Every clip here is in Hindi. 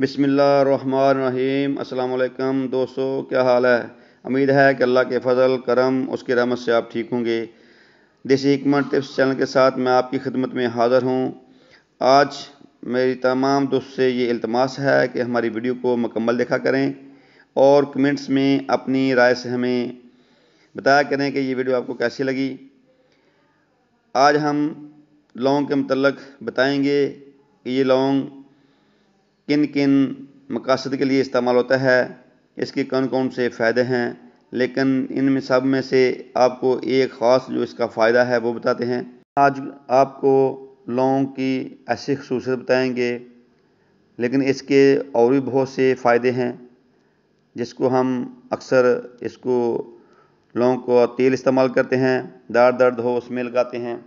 बिसमीम अल्लाम दोस्तों क्या हाल है उम्मीद है कि अल्लाह के फजल करम उसके रहमत से आप ठीक होंगे देसी हमत टिप्स चैनल के साथ मैं आपकी खिदमत में हाज़िर हूँ आज मेरी तमाम दोस्त से ये अल्तमास है कि हमारी वीडियो को मुकम्मल देखा करें और कमेंट्स में अपनी राय से हमें बताया करें कि ये वीडियो आपको कैसी लगी आज हम लौंग के मतलब बताएंगे कि ये लौंग किन किन मक़ासद के लिए इस्तेमाल होता है इसके कौन कौन से फ़ायदे हैं लेकिन इनमें सब में से आपको एक ख़ास जो इसका फ़ायदा है वो बताते हैं आज आपको लौंग की ऐसी खसूसियत बताएंगे लेकिन इसके और भी बहुत से फ़ायदे हैं जिसको हम अक्सर इसको लौंग को तेल इस्तेमाल करते हैं दार दर्द हो उसमें लगाते हैं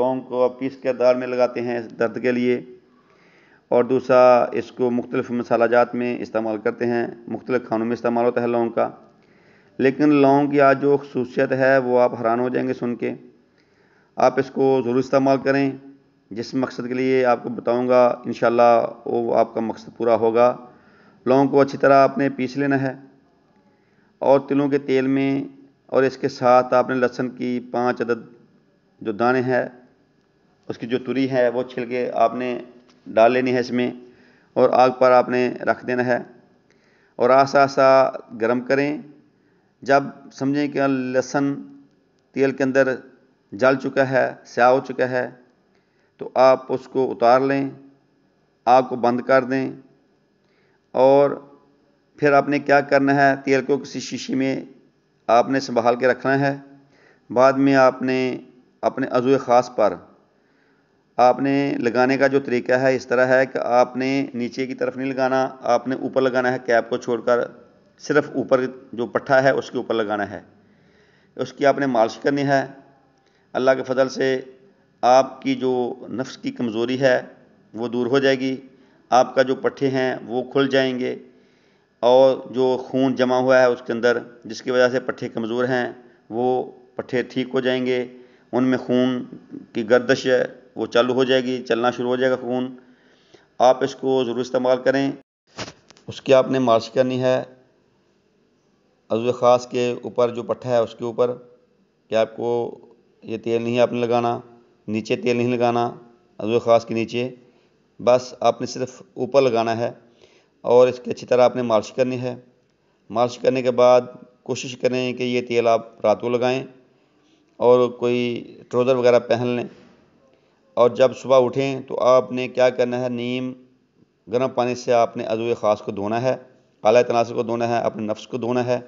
लौंग को पीस कर दार में लगाते हैं दर्द के लिए और दूसरा इसको मुख्तलिफ मसालाजात में इस्तेमाल करते हैं मुख्तलिफ खानों में इस्तेमाल होता है लौंग का लेकिन लौंग की आज जो खसूसियत है वो आप हैरान हो जाएंगे सुन के आप इसको ज़रूर इस्तेमाल करें जिस मकसद के लिए आपको बताऊँगा इन वो आपका मकसद पूरा होगा लौंग को अच्छी तरह आपने पीस लेना है और तिलों के तेल में और इसके साथ आपने लहसुन की पाँच अदद जो दाने हैं उसकी जो तुरी है वो छिल के आपने डाल लेनी है इसमें और आग पर आपने रख देना है और आसा आसा गर्म करें जब समझें कि लहसुन तेल के अंदर जल चुका है स्या हो चुका है तो आप उसको उतार लें आग को बंद कर दें और फिर आपने क्या करना है तेल को किसी शीशी में आपने संभाल के रखना है बाद में आपने अपने अजू ख़ास पर आपने लगाने का जो तरीका है इस तरह है कि आपने नीचे की तरफ नहीं लगाना आपने ऊपर लगाना है कैप को छोड़कर सिर्फ ऊपर जो पट्ठा है उसके ऊपर लगाना है उसकी आपने मालिश करनी है अल्लाह के फजल से आपकी जो नफ्स की कमज़ोरी है वो दूर हो जाएगी आपका जो पट्ठे हैं वो खुल जाएंगे और जो खून जमा हुआ है उसके अंदर जिसकी वजह से पट्ठे कमज़ोर हैं वो पट्ठे ठीक हो जाएंगे उनमें खून की गर्दश वो चालू हो जाएगी चलना शुरू हो जाएगा खून आप इसको ज़रूर इस्तेमाल करें उसकी आपने मालिश करनी है अजु ख़ास के ऊपर जो पट्टा है उसके ऊपर कि आपको ये तेल नहीं आपने लगाना नीचे तेल नहीं लगाना अजू ख़ास के नीचे बस आपने सिर्फ ऊपर लगाना है और इसकी अच्छी तरह आपने मालिश करनी है मालिश करने के बाद कोशिश करें कि ये तेल आप रात को लगाएं और कोई ट्रोज़र वगैरह पहन लें और जब सुबह उठें तो आपने क्या करना है नीम गर्म पानी से आपने अजू ख़ास को धोना है अला तनासर को धोना है अपने नफ्स को धोना है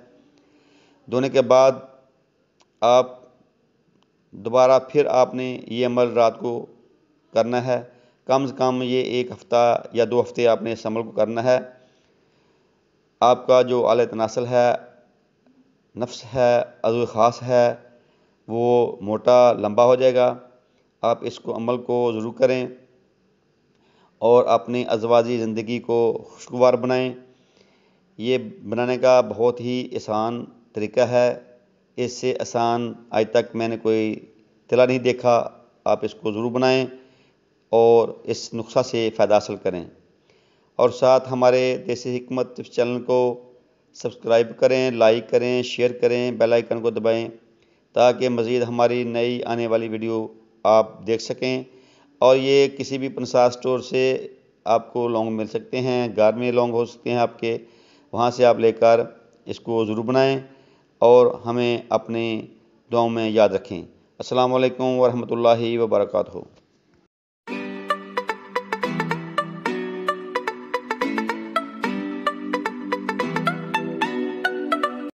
धोने के बाद आप दोबारा फिर आपने ये अमल रात को करना है कम से कम ये एक हफ़्ता या दो हफ़्ते आपने इस अमल को करना है आपका जो आल तनासल है नफ्स है अजू ख़ास है वो मोटा लंबा हो जाएगा आप इसको अमल को ज़रूर करें और अपनी अजवाजी ज़िंदगी को खुशगवार बनाएं ये बनाने का बहुत ही आसान तरीका है इससे आसान आज तक मैंने कोई तला नहीं देखा आप इसको ज़रूर बनाएं और इस नुस्खा से फ़ायदा हासिल करें और साथ हमारे देसी हमत चैनल को सब्सक्राइब करें लाइक करें शेयर करें बेल आइकन को दबाएं ताकि मज़ीद हमारी नई आने वाली वीडियो आप देख सकें और ये किसी भी पनसा स्टोर से आपको लौंग मिल सकते हैं घर में लौंग हो सकते हैं आपके वहाँ से आप लेकर इसको ज़रूर बनाएं और हमें अपने दुआओं में याद रखें अस्सलाम वालेकुम वरहमतुल्लाहि वबरकatuh